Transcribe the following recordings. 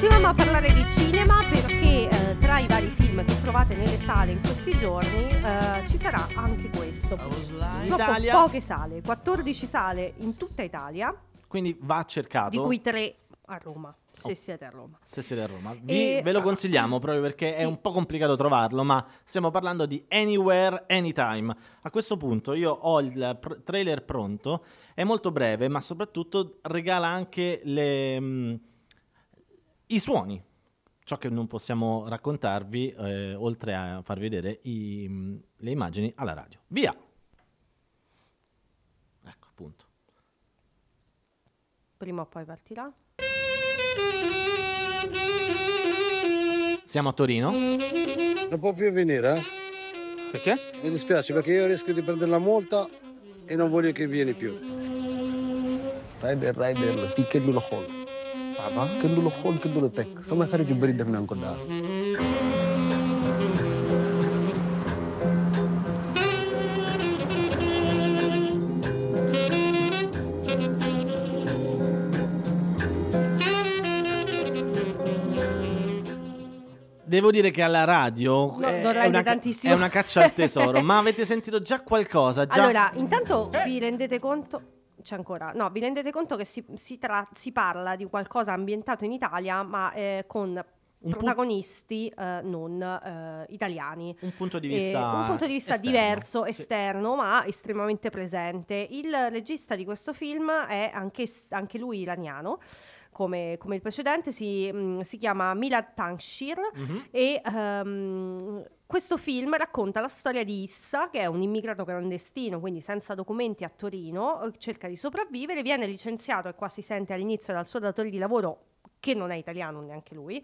Continuiamo a parlare di cinema perché eh, tra i vari film che trovate nelle sale in questi giorni eh, ci sarà anche questo. Italia. poche sale, 14 sale in tutta Italia. Quindi va cercato. Di cui tre a Roma, se oh. siete a Roma. Se siete a Roma. Vi, e, ve lo consigliamo proprio perché sì. è un po' complicato trovarlo, ma stiamo parlando di Anywhere, Anytime. A questo punto io ho il pr- trailer pronto, è molto breve, ma soprattutto regala anche le... Mh, mm, i suoni, ciò che non possiamo raccontarvi, eh, oltre a far vedere i, le immagini alla radio. Via! Ecco, appunto. Prima o poi partirà. Siamo a Torino. Non può più venire, eh? Perché? Mi dispiace perché io rischio di prendere la multa e non voglio che vieni più. Rider, rider, finché non lo collo avant kenn du la xool kenn du la teg sama xarit yu bëri def nañ ko daal. Devo dire che alla radio no, eh, è, è, una, è, una, caccia al tesoro, ma avete sentito già qualcosa? Già... Allora, intanto vi rendete conto c'è ancora. No, vi rendete conto che si, si, tra, si parla di qualcosa ambientato in Italia, ma eh, con un protagonisti eh, non eh, italiani. Un punto di vista, eh, un punto di vista esterno, diverso, sì. esterno, ma estremamente presente. Il regista di questo film è anche, anche lui iraniano come, come il precedente, si, mh, mm, si chiama Mila Tanshir mm-hmm. e... Um, questo film racconta la storia di Issa, che è un immigrato clandestino, quindi senza documenti a Torino, eh, cerca di sopravvivere, viene licenziato e qua si sente all'inizio dal suo datore di lavoro che non è italiano neanche lui,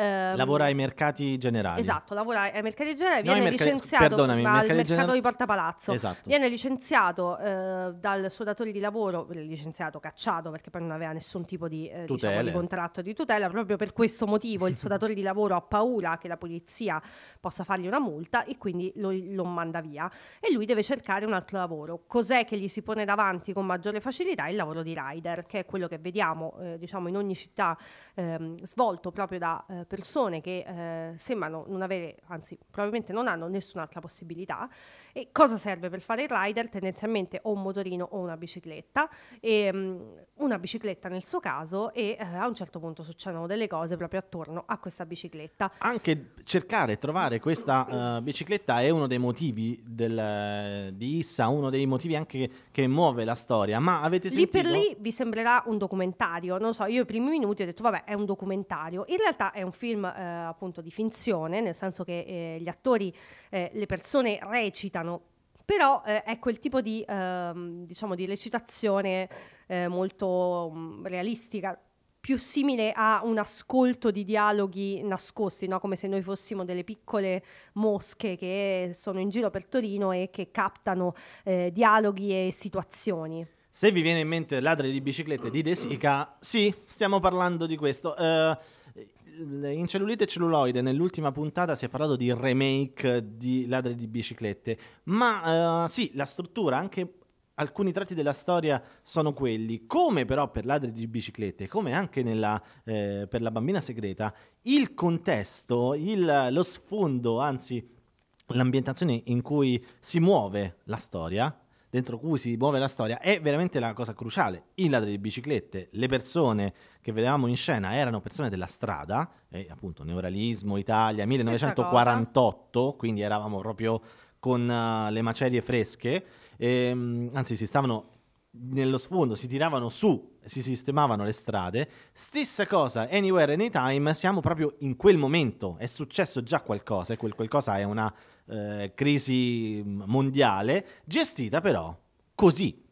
Ehm, lavora ai mercati generali. Esatto, lavora ai mercati generali, no, viene mercati, licenziato perdonami, dal mercato generali... di Porta Palazzo. Esatto. Viene licenziato eh, dal suo datore di lavoro, licenziato, cacciato perché poi non aveva nessun tipo di, eh, diciamo, di contratto di tutela, proprio per questo motivo il suo datore di lavoro ha paura che la polizia possa fargli una multa e quindi lo, lo manda via e lui deve cercare un altro lavoro. Cos'è che gli si pone davanti con maggiore facilità? Il lavoro di rider, che è quello che vediamo eh, diciamo in ogni città ehm, svolto proprio da eh, persone che eh, sembrano non avere, anzi probabilmente non hanno nessun'altra possibilità. E cosa serve per fare il rider? Tendenzialmente o un motorino o una bicicletta, e, um, una bicicletta nel suo caso e eh, a un certo punto succedono delle cose proprio attorno a questa bicicletta. Anche cercare e trovare questa uh, bicicletta è uno dei motivi del, di Issa, uno dei motivi anche che, che muove la storia, ma avete sentito... Lì per lì vi sembrerà un documentario, non so, io i primi minuti ho detto vabbè è un documentario, in realtà è un film eh, appunto di finzione, nel senso che eh, gli attori, eh, le persone recitano, però eh, è quel tipo di, ehm, diciamo, di recitazione eh, molto mh, mm, realistica, più simile a un ascolto di dialoghi nascosti, no? come se noi fossimo delle piccole mosche che sono in giro per Torino e che captano eh, dialoghi e situazioni. Se vi viene in mente Ladri di biciclette di De Sica, sì, stiamo parlando di questo. Uh, in cellulite e celluloide nell'ultima puntata si è parlato di remake di Ladri di biciclette, ma eh, sì, la struttura, anche alcuni tratti della storia sono quelli. Come però per Ladri di biciclette, come anche nella, eh, per la bambina segreta, il contesto, il, lo sfondo, anzi l'ambientazione in cui si muove la storia dentro cui si muove la storia è veramente la cosa cruciale. I ladri di biciclette, le persone che vedevamo in scena erano persone della strada, e eh, appunto neorealismo, Italia, 1948, quindi eravamo proprio con uh, le macerie fresche, e, ehm, anzi si stavano nello sfondo, si tiravano su, si sistemavano le strade. Stessa cosa, Anywhere, Anytime, siamo proprio in quel momento, è successo già qualcosa e quel qualcosa è una eh, crisi mondiale, gestita però così.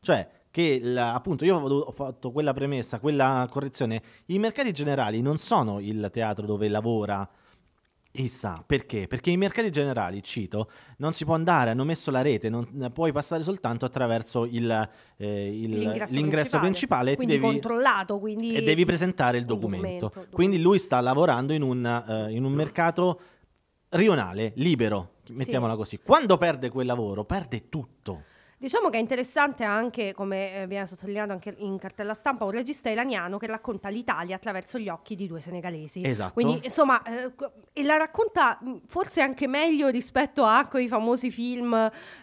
Cioè, che la, appunto io ho fatto quella premessa, quella correzione, i mercati generali non sono il teatro dove lavora Chissà perché? Perché i mercati generali, cito, non si può andare, hanno messo la rete, non, eh, puoi passare soltanto attraverso il, eh, il, l'ingresso, l'ingresso, principale, quindi devi, controllato quindi e devi presentare il documento. documento. Quindi lui sta lavorando in un, uh, in un mercato Rionale, libero, mettiamola sì. così, quando perde quel lavoro perde tutto. Diciamo che è interessante anche, come eh, viene sottolineato anche in cartella stampa, un regista iraniano che racconta l'Italia attraverso gli occhi di due senegalesi. Esatto. Quindi, insomma, eh, e la racconta mm, forse anche meglio rispetto a quei famosi film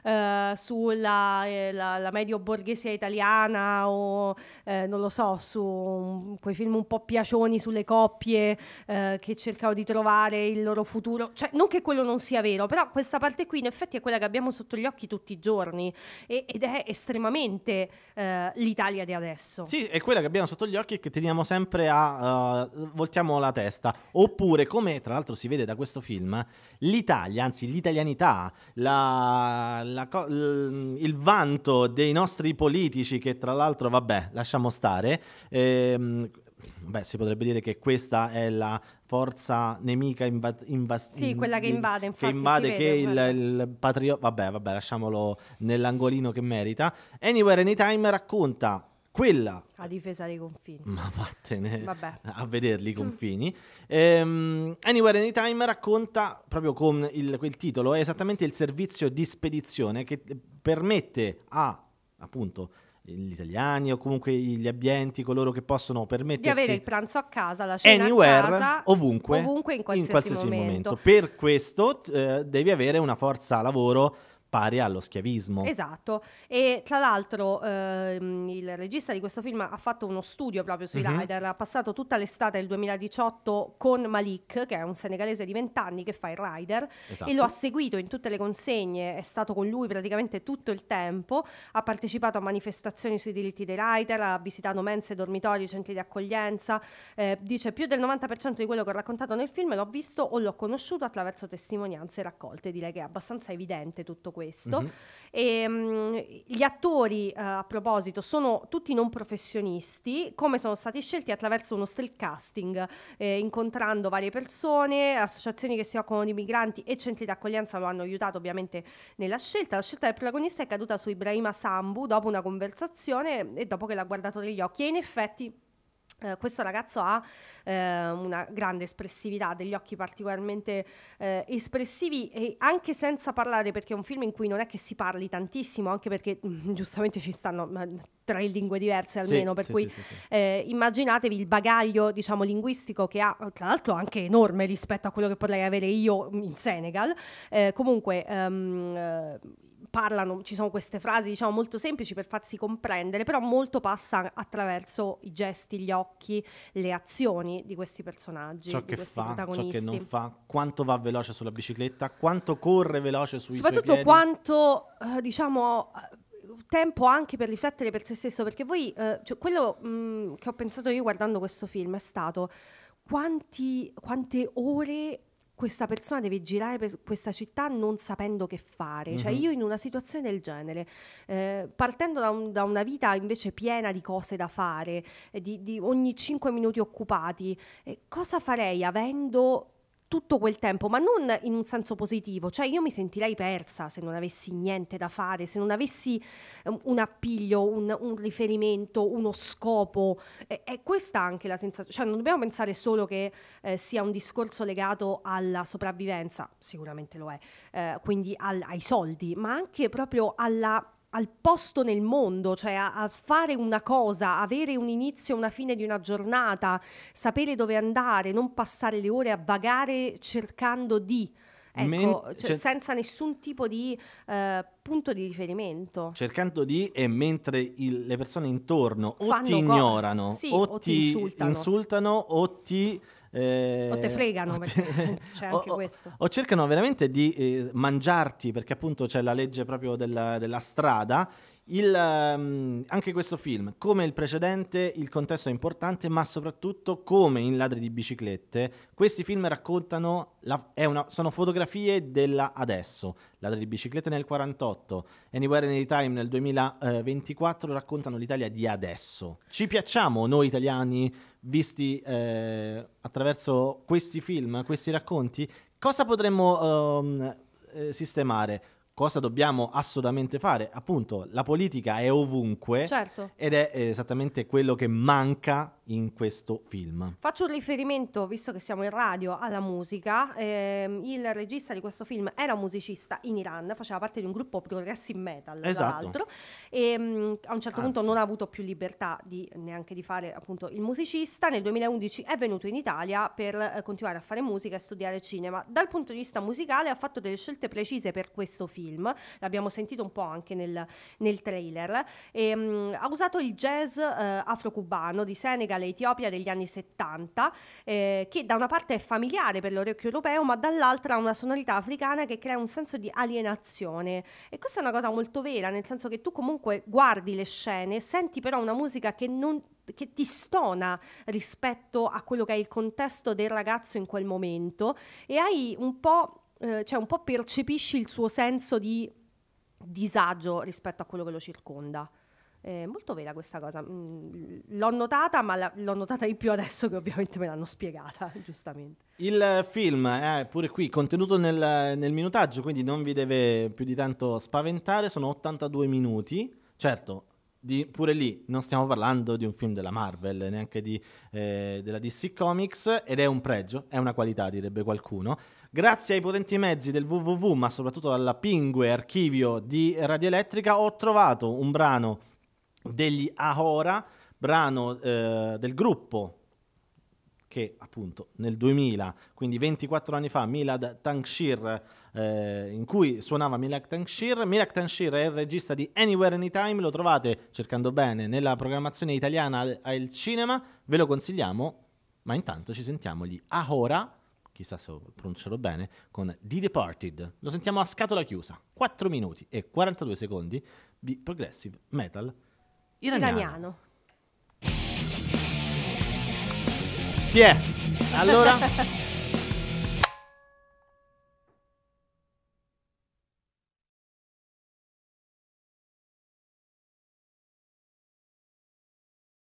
eh, sulla eh, la, la medio borghesia italiana o, eh, non lo so, su um, quei film un po' piacioni sulle coppie eh, che cercano di trovare il loro futuro. Cioè, non che quello non sia vero, però questa parte qui in effetti è quella che abbiamo sotto gli occhi tutti i giorni e, ed è estremamente eh, l'Italia di adesso. Sì, è quella che abbiamo sotto gli occhi e che teniamo sempre a uh, voltiamo la testa. Oppure, come tra l'altro si vede da questo film, l'Italia, anzi l'italianità, la, la, il vanto dei nostri politici che tra l'altro, vabbè, lasciamo stare, ehm, Beh, si potrebbe dire che questa è la forza nemica invasiva. sì, quella che invade, infatti. Che invade, che il, il patriota... Vabbè, vabbè, lasciamolo nell'angolino che merita. Anywhere, Anytime racconta quella... A difesa dei confini. Ma vattene vabbè. a vederli i mm. confini. ehm, Anywhere, Anytime racconta, proprio con il, quel titolo, è esattamente il servizio di spedizione che permette a, appunto gli italiani o comunque gli abbienti, coloro che possono permettersi di avere il pranzo a casa, la cena anywhere, casa, ovunque, ovunque in, qualsiasi in qualsiasi, momento. momento. Per questo eh, devi avere una forza lavoro pari allo schiavismo. Esatto, e tra l'altro ehm, il regista di questo film ha fatto uno studio proprio sui mm-hmm. rider, ha passato tutta l'estate del 2018 con Malik, che è un senegalese di 20 anni che fa il rider, esatto. e lo ha esatto. seguito in tutte le consegne, è stato con lui praticamente tutto il tempo, ha partecipato a manifestazioni sui diritti dei rider, ha visitato mense, dormitori, centri di accoglienza, eh, dice più del 90% di quello che ho raccontato nel film l'ho visto o l'ho conosciuto attraverso testimonianze raccolte, direi che è abbastanza evidente tutto questo questo. Mm-hmm. Ehm, e, um, gli attori, uh, a proposito, sono tutti non professionisti, come sono stati scelti attraverso uno street casting, eh, incontrando varie persone, associazioni che si occupano di migranti e centri d'accoglienza lo hanno aiutato ovviamente nella scelta. La scelta del protagonista è caduta su Ibrahima Sambu dopo una conversazione e dopo che l'ha guardato negli occhi e in effetti eh, questo ragazzo ha eh, una grande espressività, degli occhi particolarmente eh, espressivi e anche senza parlare, perché è un film in cui non è che si parli tantissimo, anche perché mh, mm, giustamente ci stanno mh, tre lingue diverse almeno, sì, per sì, cui sì, eh, immaginatevi il bagaglio diciamo, linguistico che ha, tra l'altro anche enorme rispetto a quello che potrei avere io in Senegal. Eh, comunque... Um, parlano, ci sono queste frasi diciamo molto semplici per farsi comprendere, però molto passa attraverso i gesti, gli occhi, le azioni di questi personaggi, ciò che fa, ciò che non fa, quanto va veloce sulla bicicletta, quanto corre veloce sui Soprattutto suoi piedi. Soprattutto quanto, eh, diciamo eh, tempo anche per riflettere per se stesso, perché voi, eh, cioè, quello mh, mm, che ho pensato io guardando questo film è stato quanti, quante ore questa persona deve girare per questa città non sapendo che fare. Mm-hmm. Cioè mhm. io in una situazione del genere, eh, partendo da, un, da, una vita invece piena di cose da fare, eh, di, di, ogni 5 minuti occupati, eh, cosa farei avendo tutto quel tempo, ma non in un senso positivo, cioè io mi sentirei persa se non avessi niente da fare, se non avessi ehm, un appiglio, un, un riferimento, uno scopo. E, e questa anche la sensazione, cioè non dobbiamo pensare solo che eh, sia un discorso legato alla sopravvivenza, sicuramente lo è, eh, quindi al, ai soldi, ma anche proprio alla al posto nel mondo, cioè a, a, fare una cosa, avere un inizio e una fine di una giornata, sapere dove andare, non passare le ore a vagare cercando di. Ecco, Men- cioè, cioè senza nessun tipo di eh, punto di riferimento. Cercando di, e mentre il, le persone intorno o Fanno ti ignorano, co- sì, o, o, ti, insultano. insultano o ti eh, o te fregano, o te... perché c'è anche o, questo. O cercano veramente di eh, mangiarti, perché appunto c'è la legge proprio della, della strada. Il, um, anche questo film, come il precedente, il contesto è importante, ma soprattutto come in Ladri di biciclette, questi film raccontano, la, una, sono fotografie della adesso. Ladri di biciclette nel 1948, Anywhere in Time nel 2024 raccontano l'Italia di adesso. Ci piacciamo noi italiani visti eh, attraverso questi film, questi racconti, cosa potremmo um, sistemare? Cosa dobbiamo assolutamente fare? Appunto, la politica è ovunque certo. ed è eh, esattamente quello che manca in questo film. Faccio un riferimento, visto che siamo in radio, alla musica. Eh, il regista di questo film era musicista in Iran, faceva parte di un gruppo progressive metal, esatto. tra l'altro, e ehm, mh, a un certo Anzi. punto non ha avuto più libertà di, neanche di fare appunto il musicista. Nel 2011 è venuto in Italia per eh, continuare a fare musica e studiare cinema. Dal punto di vista musicale ha fatto delle scelte precise per questo film, l'abbiamo sentito un po' anche nel, nel trailer. E, ehm, mh, ha usato il jazz eh, afro-cubano di Senegal collega l'Etiopia degli anni 70, eh, che da una parte è familiare per l'orecchio europeo, ma dall'altra ha una sonorità africana che crea un senso di alienazione. E questa è una cosa molto vera, nel senso che tu comunque guardi le scene, senti però una musica che non che ti stona rispetto a quello che è il contesto del ragazzo in quel momento e hai un po', eh, cioè un po' percepisci il suo senso di disagio rispetto a quello che lo circonda. Eh, molto vera questa cosa, mm, l'ho notata, ma la, l'ho notata di più adesso che ovviamente me l'hanno spiegata, giustamente. Il film è pure qui contenuto nel, nel minutaggio, quindi non vi deve più di tanto spaventare, sono 82 minuti, certo. Di, pure lì non stiamo parlando di un film della Marvel, neanche di, eh, della DC Comics, ed è un pregio, è una qualità, direbbe qualcuno. Grazie ai potenti mezzi del www, ma soprattutto alla Pingue Archivio di Radioelettrica, ho trovato un brano degli Ahora, brano eh, del gruppo che appunto nel 2000, quindi 24 anni fa, Milad Tankshir, eh, in cui suonava Milad Tankshir. Milad Tankshir è il regista di Anywhere Anytime, lo trovate cercando bene nella programmazione italiana al, al cinema, ve lo consigliamo, ma intanto ci sentiamo gli Ahora, chissà se pronuncerò bene, con The Departed. Lo sentiamo a scatola chiusa, 4 minuti e 42 secondi di Progressive Metal iraniano. iraniano. Chi è? Allora?